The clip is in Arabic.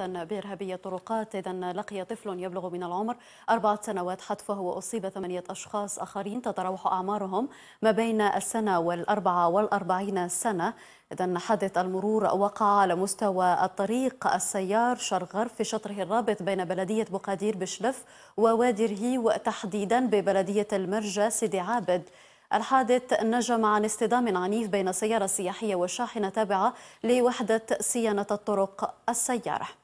بإرهابية طرقات إذا لقي طفل يبلغ من العمر أربعة سنوات حتفه وأصيب ثمانية أشخاص آخرين تتراوح أعمارهم ما بين السنة والأربعة والأربعين سنة إذا حادث المرور وقع على مستوى الطريق السيار شرغر في شطره الرابط بين بلدية بقادير بشلف ووادي رهيو تحديدا ببلدية المرجة سيدي عابد الحادث نجم عن اصطدام عنيف بين سيارة سياحية وشاحنة تابعة لوحدة صيانة الطرق السيارة